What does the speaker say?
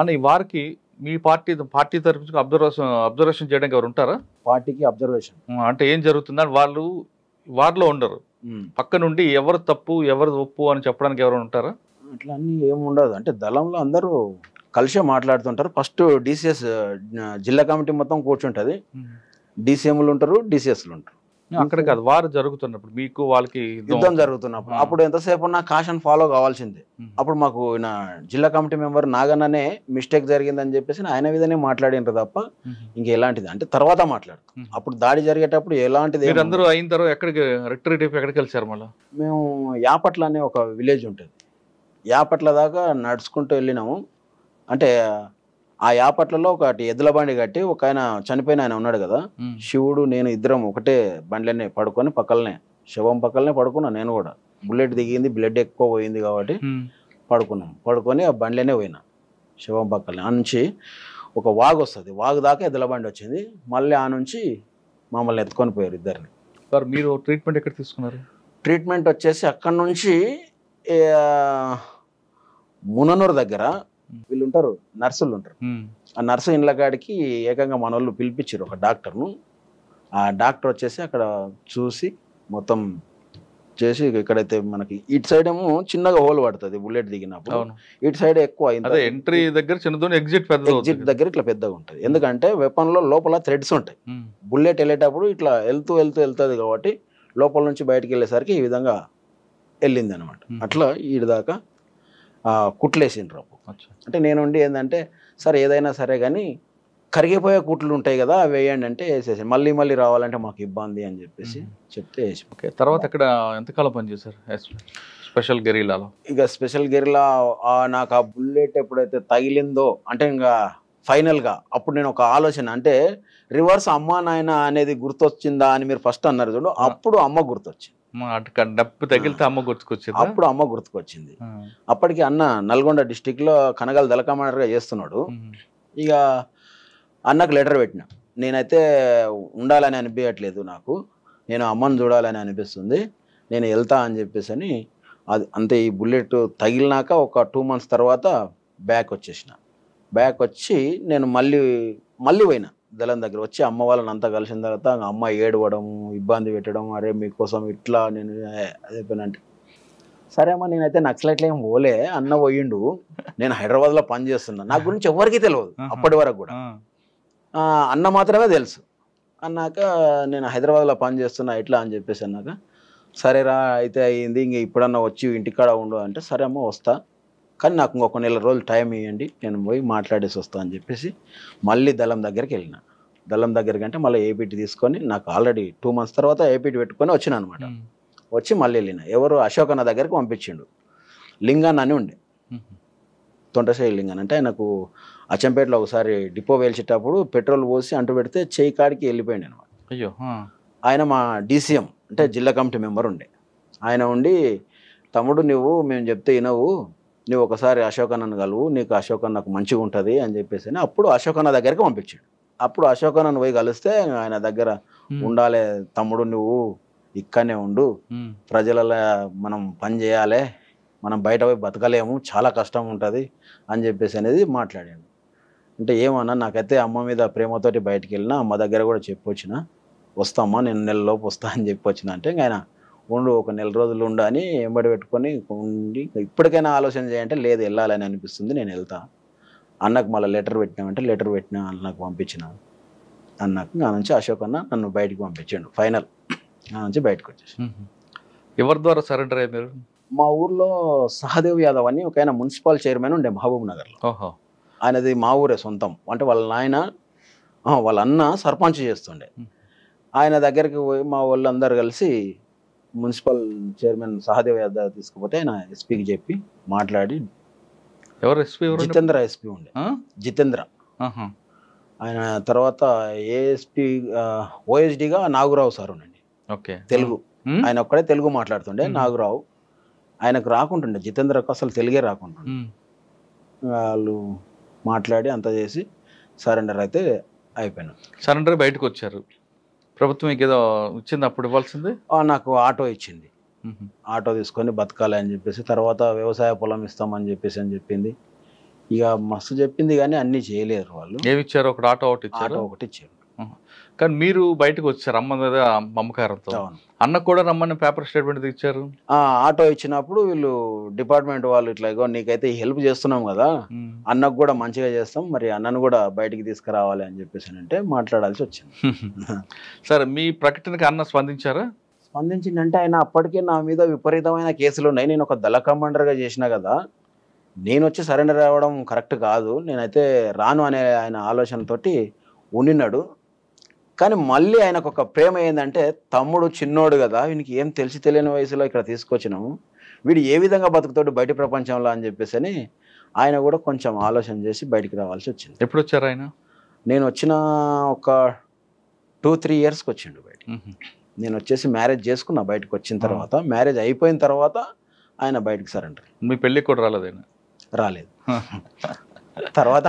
అన్న ఈ వారికి మీ పార్టీ పార్టీ తరఫు అబ్జర్వేషన్ అబ్జర్వేషన్ చేయడానికి ఎవరు ఉంటారా పార్టీకి అబ్జర్వేషన్ అంటే ఏం జరుగుతుందని వాళ్ళు వారిలో ఉండరు పక్క నుండి ఎవరు తప్పు ఎవరు ఒప్పు అని చెప్పడానికి ఎవరైనా ఉంటారా అట్లా అన్ని ఏమి ఉండదు అంటే దళంలో అందరూ కలిసే మాట్లాడుతుంటారు ఫస్ట్ డిసిఎస్ జిల్లా కమిటీ మొత్తం కూర్చుంటుంది డీసీఎంలు ఉంటారు డిసిఎస్లు ఉంటారు అక్కడ కాదు వారు జరుగుతున్నప్పుడు మీకు వాళ్ళకి యుద్ధం జరుగుతున్నప్పుడు hmm. అప్పుడు ఎంతసేపు నా కాషన్ ఫాలో కావాల్సిందే hmm. అప్పుడు మాకు నా జిల్లా కమిటీ మెంబర్ నాగన్ననే మిస్టేక్ జరిగిందని చెప్పేసి ఆయన విధనే మాట్లాడినారు తప్ప hmm. ఎలాంటిది అంటే తర్వాత మాట్లాడు అప్పుడు దాడి జరిగేటప్పుడు ఎలాంటిది అందరూ అయిన తర్వాత ఎక్కడికి రెక్టరేటివ్ ఎక్కడికి వెళ్ళారు మళ్ళీ మేము యాపట్ల అనే ఒక విలేజ్ ఉంటుంది యాపట్ల దాకా నడుచుకుంటూ వెళ్ళినాము అంటే ఆ యాపట్లలో ఒకటి ఎద్దుల బండి కట్టి ఒక ఆయన చనిపోయిన ఆయన ఉన్నాడు కదా శివుడు నేను ఇద్దరం ఒకటే బండ్లనే పడుకొని పక్కలనే శవం పక్కలనే పడుకున్నాను నేను కూడా బుల్లెట్ దిగింది బ్లడ్ ఎక్కువ పోయింది కాబట్టి పడుకున్నాం పడుకొని ఆ బండ్లనే పోయినా శవం పక్కలనే ఆ నుంచి ఒక వాగు వస్తుంది వాగు దాకా ఎద్దుల బండి వచ్చింది మళ్ళీ ఆ నుంచి మమ్మల్ని ఎత్తుకొని పోయారు ఇద్దరిని సార్ మీరు ట్రీట్మెంట్ ఎక్కడ తీసుకున్నారు ట్రీట్మెంట్ వచ్చేసి అక్కడ నుంచి ముననూరు దగ్గర వీళ్ళు ఉంటారు నర్సులు ఉంటారు ఆ నర్సు ఇండ్ల కాడికి ఏకంగా మన వాళ్ళు పిలిపించారు ఒక డాక్టర్ను ఆ డాక్టర్ వచ్చేసి అక్కడ చూసి మొత్తం చేసి ఇక్కడైతే మనకి ఇటు సైడ్ ఏమో చిన్నగా హోల్ పడుతుంది బుల్లెట్ దిగినప్పుడు ఇటు సైడ్ ఎక్కువ ఎంట్రీ దగ్గర చిన్నదో ఎగ్జిట్ పెద్ద ఎగ్జిట్ దగ్గర ఇట్లా పెద్దగా ఉంటుంది ఎందుకంటే వెపన్ లో లోపల థ్రెడ్స్ ఉంటాయి బుల్లెట్ వెళ్ళేటప్పుడు ఇట్లా వెళ్తూ వెళ్తూ వెళ్తుంది కాబట్టి లోపల నుంచి బయటకు వెళ్ళేసరికి ఈ విధంగా వెళ్ళింది అనమాట అట్లా దాకా కుట్లేసిండ్రు అంటే నేను ఉండి ఏంటంటే సార్ ఏదైనా సరే కానీ కరిగిపోయే కూట్లు ఉంటాయి కదా అవి వేయండి అంటే వేసేసి మళ్ళీ మళ్ళీ రావాలంటే మాకు ఇబ్బంది అని చెప్పేసి చెప్తే వేసి ఓకే తర్వాత ఇక్కడ ఎంతకాలం పనిచేశారు స్పెషల్ గెరిలాలో ఇక స్పెషల్ గెరిలా నాకు ఆ బుల్లెట్ ఎప్పుడైతే తగిలిందో అంటే ఇంకా ఫైనల్గా అప్పుడు నేను ఒక ఆలోచన అంటే రివర్స్ అమ్మ నాయన అనేది గుర్తొచ్చిందా అని మీరు ఫస్ట్ అన్నారు చూడు అప్పుడు అమ్మ గుర్తొచ్చింది డప్పు తగిలితే అమ్మ గుర్తుకొచ్చింది అప్పుడు అమ్మ గుర్తుకొచ్చింది అప్పటికి అన్న నల్గొండ డిస్టిక్లో దళకమాండర్ గా చేస్తున్నాడు ఇక అన్నకు లెటర్ పెట్టిన నేనైతే ఉండాలని అనిపించట్లేదు నాకు నేను అమ్మను చూడాలని అనిపిస్తుంది నేను వెళ్తా అని చెప్పేసి అని అది అంతే ఈ బుల్లెట్ తగిలినాక ఒక టూ మంత్స్ తర్వాత బ్యాక్ వచ్చేసిన బ్యాక్ వచ్చి నేను మళ్ళీ మళ్ళీ పోయినా దళం దగ్గర వచ్చి అమ్మ వాళ్ళని అంతా కలిసిన తర్వాత అమ్మ ఏడవడం ఇబ్బంది పెట్టడం అరే మీకోసం ఇట్లా నేను అదే సరే అమ్మ నేనైతే నక్సలైట్లు ఏం పోలే అన్న పోయిండు నేను హైదరాబాద్లో పని చేస్తున్నా నా గురించి ఎవరికి తెలియదు అప్పటి వరకు కూడా అన్న మాత్రమే తెలుసు అన్నాక నేను హైదరాబాద్లో పని చేస్తున్నా ఇట్లా అని చెప్పేసి అన్నాక సరేరా అయితే అయింది ఇంక ఇప్పుడన్నా వచ్చి ఇంటికాడ ఉండు అంటే సరే అమ్మ వస్తా కానీ నాకు ఇంకొక నెల రోజులు టైం ఇవ్వండి నేను పోయి మాట్లాడేసి వస్తాను అని చెప్పేసి మళ్ళీ దళం దగ్గరికి వెళ్ళిన దళం దగ్గరికి అంటే మళ్ళీ ఏపీటీ తీసుకొని నాకు ఆల్రెడీ టూ మంత్స్ తర్వాత ఏపీటీ పెట్టుకొని వచ్చిన అనమాట వచ్చి మళ్ళీ వెళ్ళిన ఎవరు అశోక్ అన్న దగ్గరికి పంపించిండు లింగాన్ అని ఉండే తొంటశ్రీ లింగాన్ అంటే ఆయనకు అచ్చంపేటలో ఒకసారి డిపో వేల్చేటప్పుడు పెట్రోల్ పోసి అంటు పెడితే చేయి కాడికి వెళ్ళిపోయింది అనమాట అయ్యో ఆయన మా డీసీఎం అంటే జిల్లా కమిటీ మెంబర్ ఉండే ఆయన ఉండి తమ్ముడు నువ్వు మేము చెప్తే వినవు నువ్వు ఒకసారి అశోకన్నను కలువు నీకు నాకు మంచిగా ఉంటుంది అని చెప్పేసి అని అప్పుడు అశోకన్న దగ్గరికి పంపించాడు అప్పుడు అశోకన్నను పోయి కలిస్తే ఆయన దగ్గర ఉండాలి తమ్ముడు నువ్వు ఇక్కడనే ఉండు ప్రజలలో మనం పని చేయాలి మనం బయట పోయి బతకలేము చాలా కష్టం ఉంటుంది అని చెప్పేసి అనేది మాట్లాడాను అంటే ఏమన్నా నాకైతే అమ్మ మీద ప్రేమతోటి బయటకు వెళ్ళినా అమ్మ దగ్గర కూడా చెప్పొచ్చిన వస్తామా నేను నెలలోపు వస్తా అని చెప్పొచ్చిన అంటే ఆయన ఉండు ఒక నెల రోజులు ఉండు అని ఎంబడి పెట్టుకొని ఉండి ఇప్పటికైనా ఆలోచన చేయంటే లేదు వెళ్ళాలని అనిపిస్తుంది నేను వెళ్తా అన్నకు మళ్ళీ లెటర్ పెట్టినామంటే లెటర్ పెట్టినా అన్నకు పంపించిన అన్నకు నా నుంచి అశోక్ అన్న నన్ను బయటకు పంపించాడు ఫైనల్ నా నుంచి బయటకు వచ్చేసి ఎవరి ద్వారా సరెండర్ అయ్యారు మా ఊర్లో సహదేవ్ యాదవ్ అని ఒక ఆయన మున్సిపల్ చైర్మన్ ఉండే మహబూబ్ నగర్లో ఆయనది మా ఊరే సొంతం అంటే వాళ్ళ నాయన వాళ్ళ అన్న సర్పంచ్ చేస్తుండే ఆయన దగ్గరికి పోయి మా వాళ్ళందరూ కలిసి మున్సిపల్ చైర్మన్ సహదేవ్ యాదవ్ తీసుకుపోతే ఆయన ఎస్పీకి చెప్పి మాట్లాడి ఎవరు ఎస్పీ జితేంద్ర ఎస్పీ ఉండే జితేంద్ర ఆయన తర్వాత ఏఎస్పీ ఓఎస్డిగా నాగురావు సార్ ఉండండి ఓకే తెలుగు ఆయన ఒక్కడే తెలుగు మాట్లాడుతుండే నాగురావు ఆయనకు రాకుంటుండే జితేంద్రకు అసలు తెలుగే రాకుంటుండే వాళ్ళు మాట్లాడి అంతా చేసి సరెండర్ అయితే అయిపోయినా సరెండర్ బయటకు వచ్చారు ప్రభుత్వం మీకు ఏదో ఇచ్చింది అప్పుడు ఇవ్వాల్సింది నాకు ఆటో ఇచ్చింది ఆటో తీసుకొని బతకాలి అని చెప్పేసి తర్వాత వ్యవసాయ పొలం ఇస్తామని చెప్పేసి అని చెప్పింది ఇక మస్తు చెప్పింది కానీ అన్నీ చేయలేరు వాళ్ళు ఏమి ఇచ్చారు ఒకటి ఆటో ఒకటి ఆటో ఒకటి ఇచ్చారు కానీ మీరు బయటకు వచ్చారు అమ్మ మమ్మకారంతో అన్న కూడా రమ్మని పేపర్ స్టేట్మెంట్ తెచ్చారు ఆటో ఇచ్చినప్పుడు వీళ్ళు డిపార్ట్మెంట్ వాళ్ళు ఇట్లా నీకైతే హెల్ప్ చేస్తున్నాం కదా అన్నకు కూడా మంచిగా చేస్తాం మరి అన్నను కూడా బయటికి తీసుకురావాలి అని చెప్పేసి అంటే మాట్లాడాల్సి వచ్చింది సరే మీ ప్రకటనకి అన్న స్పందించారా స్పందించిందంటే ఆయన అప్పటికే నా మీద విపరీతమైన కేసులు ఉన్నాయి నేను ఒక దళ కమాండర్గా చేసిన కదా నేను వచ్చి సరెండర్ అవ్వడం కరెక్ట్ కాదు నేనైతే రాను అనే ఆయన ఆలోచనతోటి ఉండినాడు కానీ మళ్ళీ ఆయనకు ఒక ప్రేమ ఏంటంటే తమ్ముడు చిన్నోడు కదా వీనికి ఏం తెలిసి తెలియని వయసులో ఇక్కడ తీసుకొచ్చినాము వీడు ఏ విధంగా బతుకుతాడు బయట ప్రపంచంలో అని చెప్పేసి అని ఆయన కూడా కొంచెం ఆలోచన చేసి బయటికి రావాల్సి వచ్చింది ఎప్పుడు వచ్చారు ఆయన నేను వచ్చిన ఒక టూ త్రీ ఇయర్స్కి వచ్చిండు బయట నేను వచ్చేసి మ్యారేజ్ చేసుకున్నా బయటకు వచ్చిన తర్వాత మ్యారేజ్ అయిపోయిన తర్వాత ఆయన బయటకు సరెండర్ మీ పెళ్ళికి కూడా రాలేదు రాలేదు తర్వాత